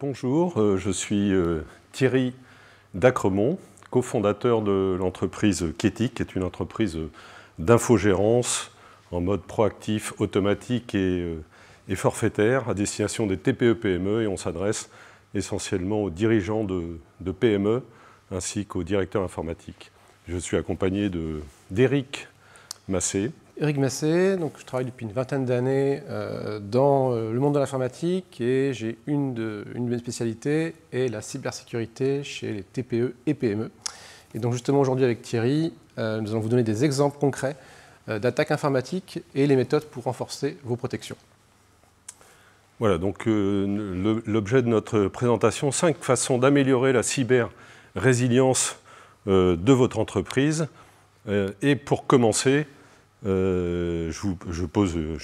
bonjour, euh, je suis euh, Thierry Dacremont, cofondateur de l'entreprise Ketic, qui est une entreprise euh, d'infogérance en mode proactif, automatique et, forfaitaire à destination des TPE-PME e, et on s'adresse essentiellement aux dirigeants de, de PME ainsi qu'aux directeurs informatiques. Je suis accompagné d'Éric Massé, Eric Massé, donc je travaille depuis une vingtaine d'années euh, dans euh, le monde de l'informatique et j'ai une de, une mes spécialités la cybersécurité chez les TPE et PME. Et donc justement aujourd'hui avec Thierry, euh, nous allons vous donner des exemples concrets d'attaques informatiques et les méthodes pour renforcer vos protections. Voilà donc l'objet de notre présentation, cinq façons d'améliorer la cyber résilience de votre entreprise. et pour commencer, euh, je,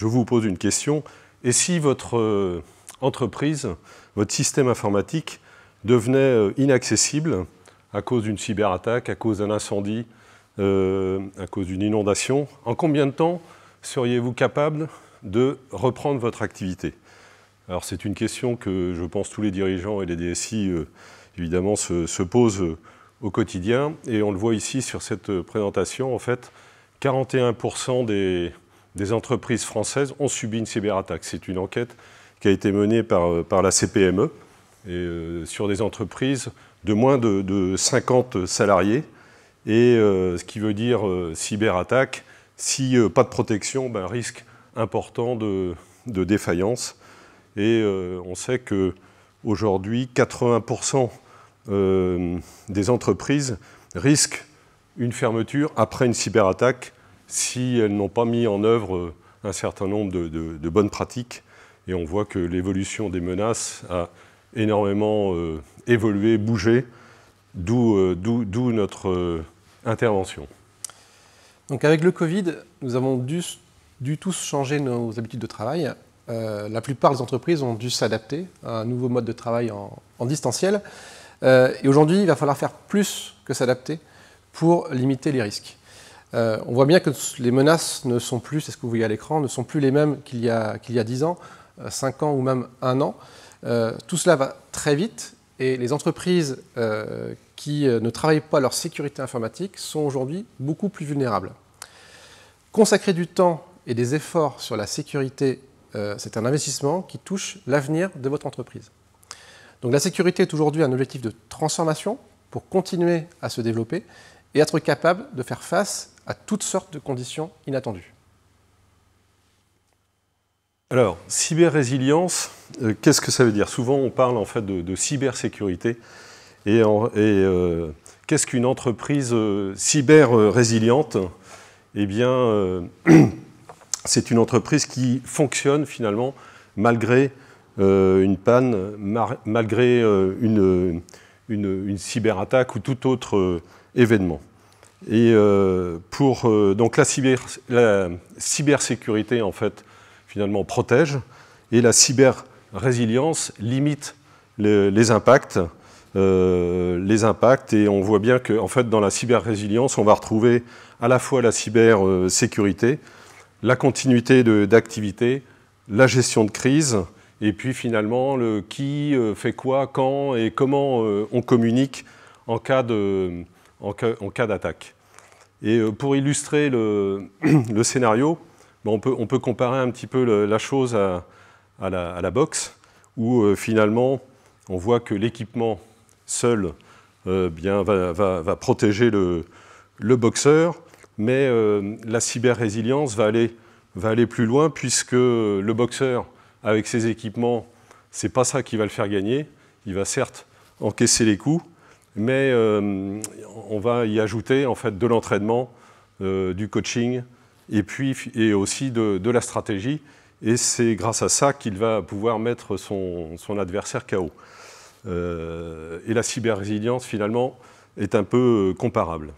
vous, pose, une question. Et si votre euh, entreprise, votre système informatique devenait euh, inaccessible à cause d'une cyberattaque, à cause d'un incendie, à cause d'une inondation, en combien de temps seriez-vous capable de reprendre votre activité Alors c'est une question que je pense tous les dirigeants et les DSI évidemment se posent au quotidien et on le voit ici sur cette présentation en fait 41% des, entreprises françaises ont subi une cyberattaque. C'est une enquête qui a été menée par, euh, la CPME et, euh, sur des entreprises de moins de, 50 salariés. Et euh, ce qui veut dire cyberattaque, si pas de protection, ben, risque important de, de défaillance. Et on sait qu'aujourd'hui, 80% des entreprises risquent une fermeture après une cyberattaque si elles n'ont pas mis en œuvre euh, un certain nombre de, bonnes pratiques. Et on voit que l'évolution des menaces a énormément euh, évolué, bougé, d'où euh, notre intervention. Donc avec le Covid, nous avons dû, tous changer nos habitudes de travail. la plupart des entreprises ont dû s'adapter à un nouveau mode de travail en, en distanciel. et aujourd'hui, il va falloir faire plus que s'adapter pour limiter les risques. Euh, on voit bien que les menaces ne sont plus, c'est ce que vous voyez à l'écran, ne sont plus les mêmes qu'il y, a, qu'il 10 ans, 5 euh, ans ou même 1 an. Euh, tout cela va très vite et les entreprises qui ne travaillent pas leur sécurité informatique sont aujourd'hui beaucoup plus vulnérables. Consacrer du temps et des efforts sur la sécurité, c'est un investissement qui touche l'avenir de votre entreprise. Donc la sécurité est aujourd'hui un objectif de transformation pour continuer à se développer et être capable de faire face à toutes sortes de conditions inattendues. Alors, cyber-résilience, euh, qu'est-ce que ça veut dire Souvent, on parle en fait de, cybersécurité. Et, euh, qu'est-ce qu'une entreprise euh, cyber-résiliente Eh bien, c'est une entreprise qui fonctionne finalement malgré une panne, malgré une, une, une cyberattaque ou tout autre événements. Et euh, pour, euh, donc la, cybersécurité, en fait, finalement, protège, et la cyber-résilience limite les, impacts. Euh, les impacts, et on voit bien que, en fait, dans la cyber-résilience, on va retrouver à la fois la cybersécurité, la continuité d'activité, la gestion de crise, et puis finalement, le qui fait quoi, quand et comment on communique en cas de en cas, d'attaque. Et euh, pour illustrer le, scénario, ben, on peut, on, peut, comparer un petit peu la chose à, la, boxe, où euh, finalement on voit que l'équipement seul euh, bien, va, protéger le, boxeur, mais la cyber-résilience va aller, va aller plus loin, puisque le boxeur, avec ses équipements, c'est pas ça qui va le faire gagner. Il va certes encaisser les coups, mais euh, on va y ajouter en fait de l'entraînement, euh, du coaching, et puis et aussi de, la stratégie. Et c'est grâce à ça qu'il va pouvoir mettre son, adversaire KO. Euh, et la cyber-résilience, finalement, est un peu comparable.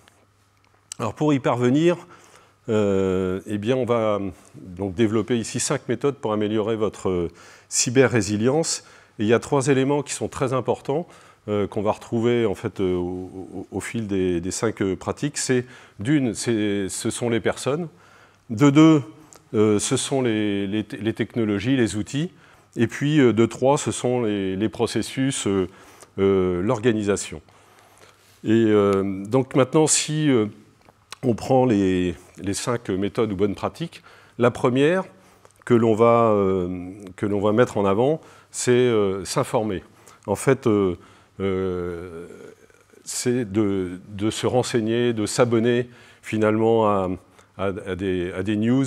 Alors pour y parvenir, eh bien on va donc développer ici cinq méthodes pour améliorer votre cyber-résilience. Et il y a trois éléments qui sont très importants. Euh, qu'on va retrouver en fait euh, au, fil des, cinq euh, pratiques, c'est d'une, ce sont les personnes, de deux, ce sont les, technologies, les outils, et puis de trois, ce sont les, processus, l'organisation. Et donc maintenant, si on prend les, cinq méthodes ou bonnes pratiques, la première que l'on va, va mettre en avant, c'est s'informer. En fait, euh, c'est de, se renseigner, de s'abonner finalement à, des, news.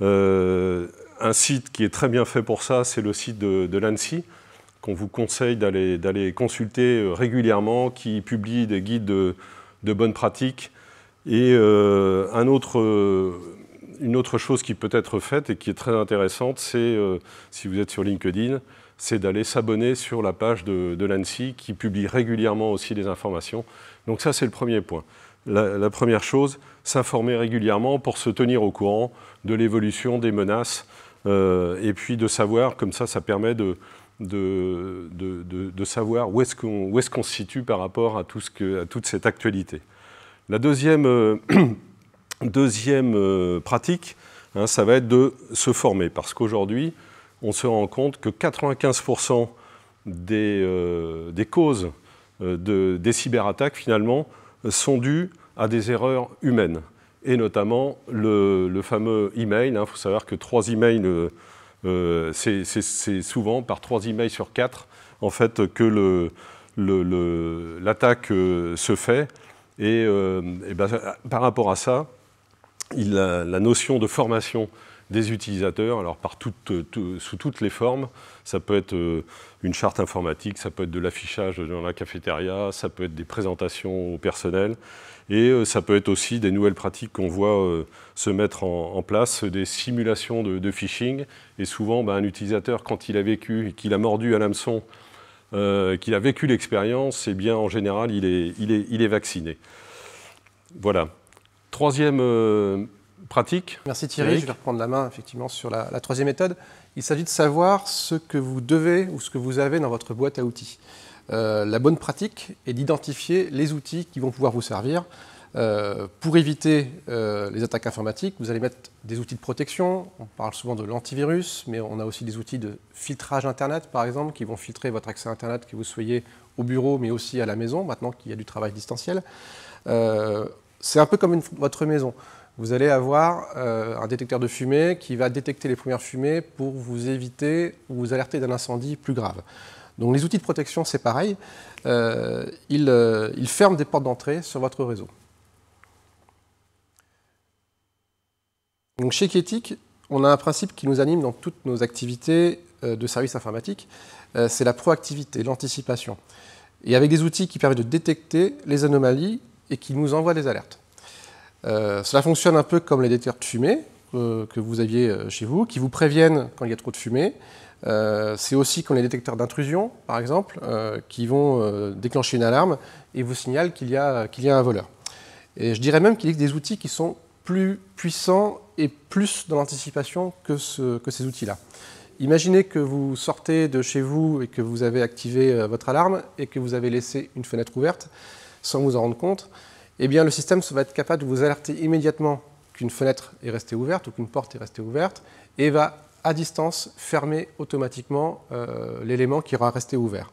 Euh, un site qui est très bien fait pour ça, c'est le site de, l'ANSI, qu'on vous conseille d'aller consulter euh, régulièrement, qui publie des guides de, bonnes pratiques. Et une autre chose qui peut être faite et qui est très intéressante, c'est, si vous êtes sur LinkedIn, c'est d'aller s'abonner sur la page de, l'ANSI qui publie régulièrement aussi des informations. Donc ça, c'est le premier point. La, première chose, s'informer régulièrement pour se tenir au courant de l'évolution des menaces euh, et puis de savoir, comme ça, ça permet de, de, de, de, savoir où est-ce qu'on est se situe par rapport à, tout ce à toute cette actualité. La deuxième, euh, euh, pratique, hein, ça va être de se former, parce qu'aujourd'hui, on se rend compte que 95% euh, des, causes euh, de, des cyberattaques, finalement, sont dues à des erreurs humaines, et notamment le, fameux email. Il hein, faut savoir que trois emails, euh, c'est souvent par trois emails sur quatre, en fait, que l'attaque le, se fait. Et, ben, par rapport à ça, il la notion de formation des utilisateurs, alors par euh, sous toutes les formes. Ça peut être euh, une charte informatique, ça peut être de l'affichage dans la cafétéria, ça peut être des présentations au personnel, et euh, ça peut être aussi des nouvelles pratiques qu'on voit se mettre en, place, des simulations de, phishing. Et souvent, bah, un utilisateur, quand il a vécu qu'il a mordu à l'hameçon, qu'il a vécu l'expérience, et eh bien, en général, il est, il est, il est vacciné. Voilà. Troisième... Merci Thierry. Je vais reprendre la main effectivement sur la, troisième méthode. Il s'agit de savoir ce que vous devez ou ce que vous avez dans votre boîte à outils. Euh, la bonne pratique est d'identifier les outils qui vont pouvoir vous servir. Euh, pour éviter euh, les attaques informatiques, vous allez mettre des outils de protection. On parle souvent de l'antivirus, mais on a aussi des outils de filtrage Internet, par exemple, qui vont filtrer votre accès Internet, que vous soyez au bureau, mais aussi à la maison, maintenant qu'il y a du travail distanciel. C'est un peu comme votre maison vous allez avoir euh, un détecteur de fumée qui va détecter les premières fumées pour vous éviter ou vous alerter d'un incendie plus grave. Donc les outils de protection, c'est pareil. Euh, euh, ils, ferment des portes d'entrée sur votre réseau. Donc chez Kietik, on a un principe qui nous anime dans toutes nos activités de services informatiques, c'est la proactivité, l'anticipation. Et avec des outils qui permettent de détecter les anomalies et qui nous envoient des alertes. Euh, cela fonctionne un peu comme les détecteurs de fumée euh, que vous aviez euh, chez vous, qui vous préviennent quand il y a trop de fumée. c'est aussi comme les détecteurs d'intrusion, par exemple, qui vont déclencher une alarme et vous signalent qu'il y, y, a un voleur. Et je dirais même qu'il existe des outils qui sont plus puissants et plus dans l'anticipation que, que ces outils-là. Imaginez que vous sortez de chez vous et que vous avez activé votre alarme et que vous avez laissé une fenêtre ouverte sans vous en rendre compte eh bien, le système va être capable de vous alerter immédiatement qu'une fenêtre est restée ouverte ou qu'une porte est restée ouverte et va à distance fermer automatiquement euh, l'élément qui aura resté ouvert.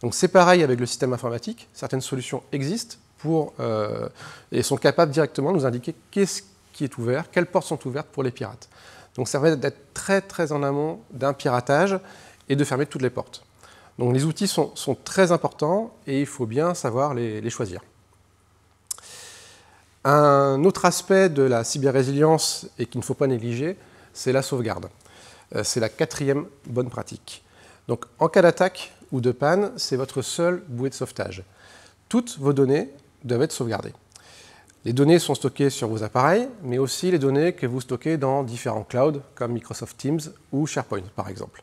Donc c'est pareil avec le système informatique. Certaines solutions existent pour, euh, et sont capables directement de nous indiquer qu'est-ce qui est ouvert, quelles portes sont ouvertes pour les pirates. Donc ça permet d'être très très en amont d'un piratage et de fermer toutes les portes. Donc les outils sont, sont très importants et il faut bien savoir les choisir. Un autre aspect de la cyber-résilience et qu'il ne faut pas négliger, c'est la sauvegarde. Euh, c'est la quatrième bonne pratique. Donc en cas d'attaque ou de panne, c'est votre seul bouée de sauvetage. Toutes vos données doivent être sauvegardées. Les données sont stockées sur vos appareils, mais aussi les données que vous stockez dans différents clouds comme Microsoft Teams ou SharePoint par exemple.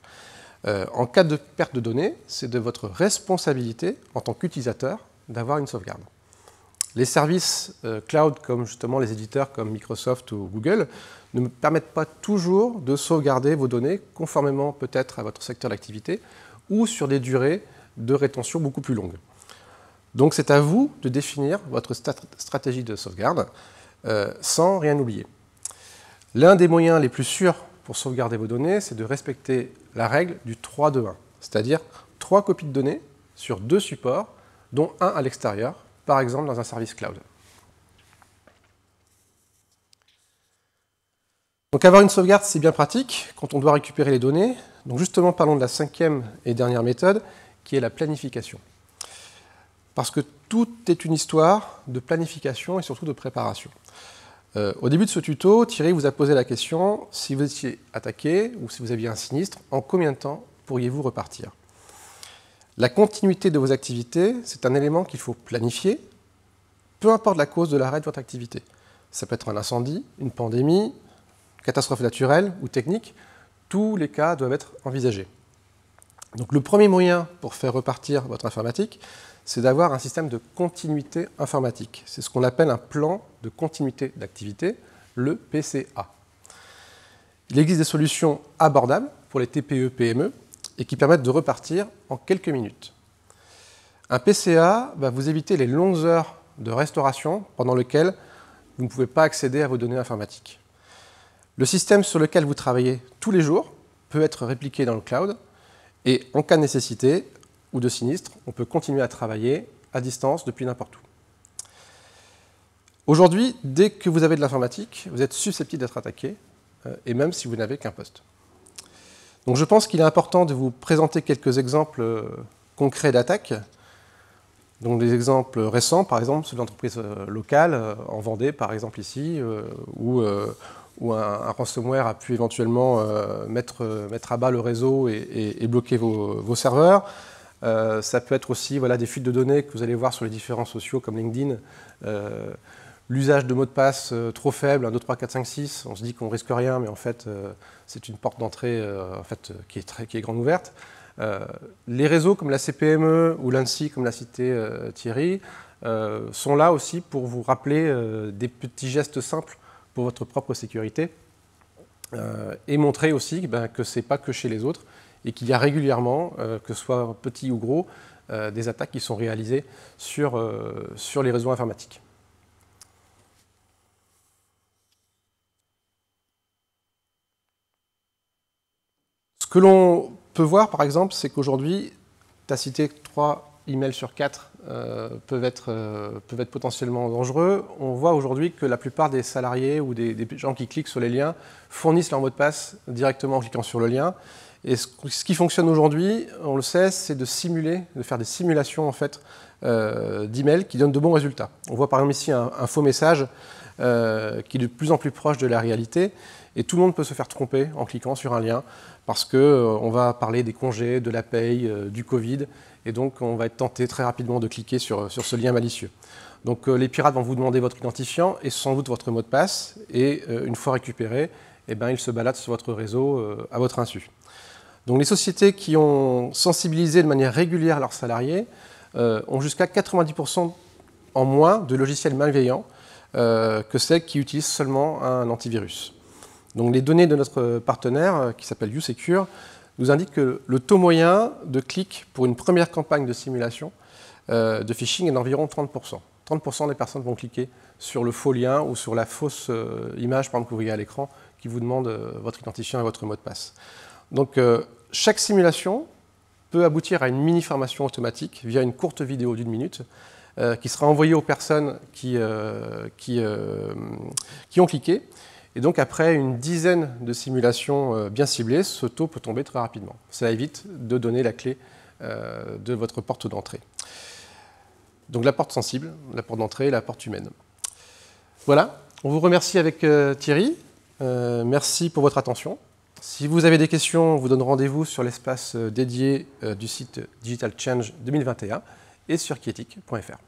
Euh, en cas de perte de données, c'est de votre responsabilité en tant qu'utilisateur d'avoir une sauvegarde les services euh, cloud, comme justement les éditeurs comme Microsoft ou Google, ne permettent pas toujours de sauvegarder vos données conformément peut-être à votre secteur d'activité ou sur des durées de rétention beaucoup plus longues. Donc c'est à vous de définir votre stratégie de sauvegarde euh, sans rien oublier. L'un des moyens les plus sûrs pour sauvegarder vos données, c'est de respecter la règle du 3-2-1, c'est-à-dire trois copies de données sur deux supports, dont un à l'extérieur, par exemple dans un service cloud. Donc avoir une sauvegarde, c'est bien pratique quand on doit récupérer les données. Donc justement, parlons de la cinquième et dernière méthode, qui est la planification. Parce que tout est une histoire de planification et surtout de préparation. Euh, au début de ce tuto, Thierry vous a posé la question, si vous étiez attaqué ou si vous aviez un sinistre, en combien de temps pourriez-vous repartir la continuité de vos activités, c'est un élément qu'il faut planifier, peu importe la cause de l'arrêt de votre activité. Ça peut être un incendie, une pandémie, catastrophe naturelle ou technique. Tous les cas doivent être envisagés. Donc le premier moyen pour faire repartir votre informatique, c'est d'avoir un système de continuité informatique. C'est ce qu'on appelle un plan de continuité d'activité, le PCA. Il existe des solutions abordables pour les TPE-PME et qui permettent de repartir en quelques minutes. Un PCA va vous éviter les longues heures de restauration pendant lesquelles vous ne pouvez pas accéder à vos données informatiques. Le système sur lequel vous travaillez tous les jours peut être répliqué dans le cloud et en cas de nécessité ou de sinistre, on peut continuer à travailler à distance depuis n'importe où. Aujourd'hui, dès que vous avez de l'informatique, vous êtes susceptible d'être attaqué, euh, et même si vous n'avez qu'un poste. Donc je pense qu'il est important de vous présenter quelques exemples euh, concrets d'attaques. Donc des exemples récents, par exemple, sur l'entreprise euh, locale, euh, en Vendée par exemple ici, où, un, ransomware a pu éventuellement mettre, mettre à bas le réseau et, bloquer vos, serveurs. ça peut être aussi voilà, des fuites de données que vous allez voir sur les différents sociaux comme LinkedIn l'usage de mots de passe euh, trop faible, 1, 2, 3, 4, 5, 6, on se dit qu'on risque rien, mais en fait, euh, c'est une porte d'entrée euh, en fait, qui, est qui est grande ouverte. les réseaux comme la CPME ou l'ANSI, comme l'a cité Thierry, sont là aussi pour vous rappeler des petits gestes simples pour votre propre sécurité et montrer aussi eh ben, que ce n'est pas que chez les autres et qu'il y a régulièrement, que ce soit petit ou gros, des attaques qui sont réalisées sur, sur les réseaux informatiques. Ce que l'on peut voir, par exemple, c'est qu'aujourd'hui, tu as cité 3 emails sur 4 euh, peuvent, être, euh, peuvent être potentiellement dangereux. On voit aujourd'hui que la plupart des salariés ou des, gens qui cliquent sur les liens fournissent leur mot de passe directement en cliquant sur le lien. Et ce, qui fonctionne aujourd'hui, on le sait, c'est de simuler, de faire des simulations en fait euh, d'emails qui donnent de bons résultats. On voit par exemple ici un faux message euh, qui est de plus en plus proche de la réalité. Et tout le monde peut se faire tromper en cliquant sur un lien parce qu'on euh, va parler des congés, de la paye, euh, du Covid. Et donc, on va être tenté très rapidement de cliquer sur, sur ce lien malicieux. Donc, les pirates vont vous demander votre identifiant et sans doute votre mot de passe. Et une fois récupéré, eh ben, ils se baladent sur votre réseau à votre insu. Donc, les sociétés qui ont sensibilisé de manière régulière leurs salariés ont jusqu'à 90% en moins de logiciels malveillants euh, que celles qui utilisent seulement un antivirus. Donc les données de notre partenaire, euh, qui s'appelle YouSecure nous indiquent que le taux moyen de clic pour une première campagne de simulation euh, de phishing est d'environ 30%. 30% des personnes vont cliquer sur le faux lien ou sur la fausse image, par exemple, que vous voyez à l'écran, qui vous demande votre identifiant et votre mot de passe. Donc chaque simulation peut aboutir à une mini-formation automatique via une courte vidéo d'une minute euh, qui sera envoyé aux personnes qui, euh, euh, qui, ont cliqué. Et donc après une dizaine de simulations bien ciblées, ce taux peut tomber très rapidement. Cela évite de donner la clé de votre porte d'entrée. Donc la porte sensible, la porte d'entrée et la porte humaine. Voilà, on vous remercie avec Thierry. merci pour votre attention. Si vous avez des questions, on vous donne rendez-vous sur l'espace dédié du site Digital Change 2021 et sur kietic.fr.